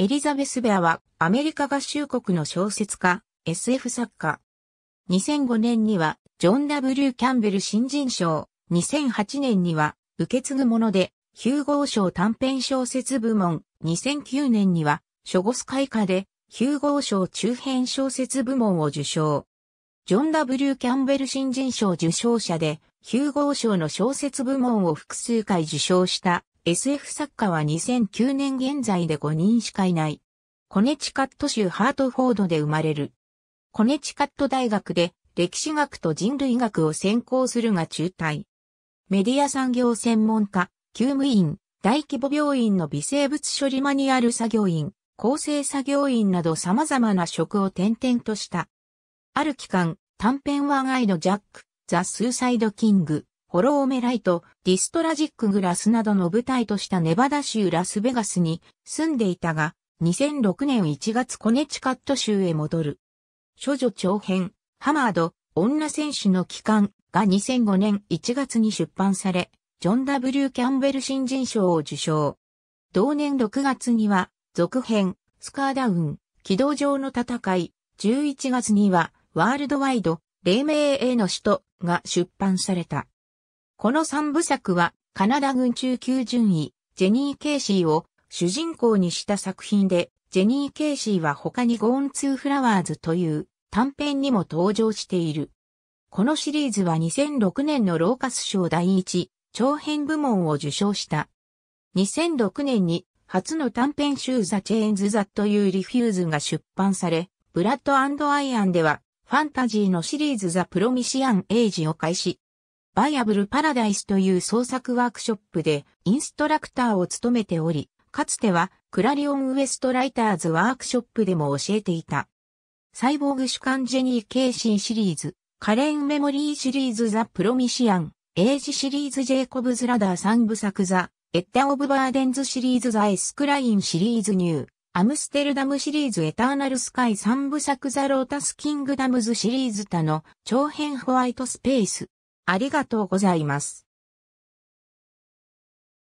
エリザベス・ベアはアメリカ合衆国の小説家、SF 作家。2005年にはジョン・ W・ キャンベル新人賞、2008年には受け継ぐもので、ヒューゴー賞短編小説部門、2009年にはショゴス開花でヒューゴー賞中編小説部門を受賞。ジョン・ W・ キャンベル新人賞受賞者で、ヒューゴー賞の小説部門を複数回受賞した SF 作家は2009年現在で5人しかいない。コネチカット州ハートフォードで生まれる。コネチカット大学で歴史学と人類学を専攻するが中退。メディア産業専門家、救務員、大規模病院の微生物処理マニュアル作業員、構成作業員など様々な職を転々とした。ある期間、短編はガイド・ジャック、ザ・スーサイド・キング、ホローメライト、ディストラジックグラスなどの舞台としたネバダ州ラスベガスに住んでいたが、2006年1月コネチカット州へ戻る。処女長編、ハマード、女選手の帰還が2005年1月に出版され、ジョン・ W・ キャンベル新人賞を受賞。同年6月には、続編、スカーダウン、軌道上の戦い、11月には、ワールドワイド、黎明への使徒が出版された。この三部作は、カナダ軍中級順位、ジェニー・ケイシーを主人公にした作品で、ジェニー・ケイシーは他にゴーン・ツー・フラワーズという短編にも登場している。このシリーズは2006年のローカス賞第一長編部門を受賞した。2006年に初の短編集ザ・チェーンズ・ザというリフューズが出版され、ブラッドアイアンではファンタジーのシリーズザ・プロミシアン・エイジを開始、バイアブルパラダイスという創作ワークショップでインストラクターを務めており、かつてはクラリオンウエストライターズワークショップでも教えていた。サイボーグ主観ジェニー・ケイシンシリーズ、カレン・メモリーシリーズザ・プロミシアン、エイジシリーズジェイコブズ・ラダー3部作ザ、エッタ・オブ・バーデンズシリーズザ・エスクラインシリーズニュー、アムステルダムシリーズエターナルスカイ3部作ザ・ロータス・キングダムズシリーズ他の長編ホワイトスペース、ありがとうございます。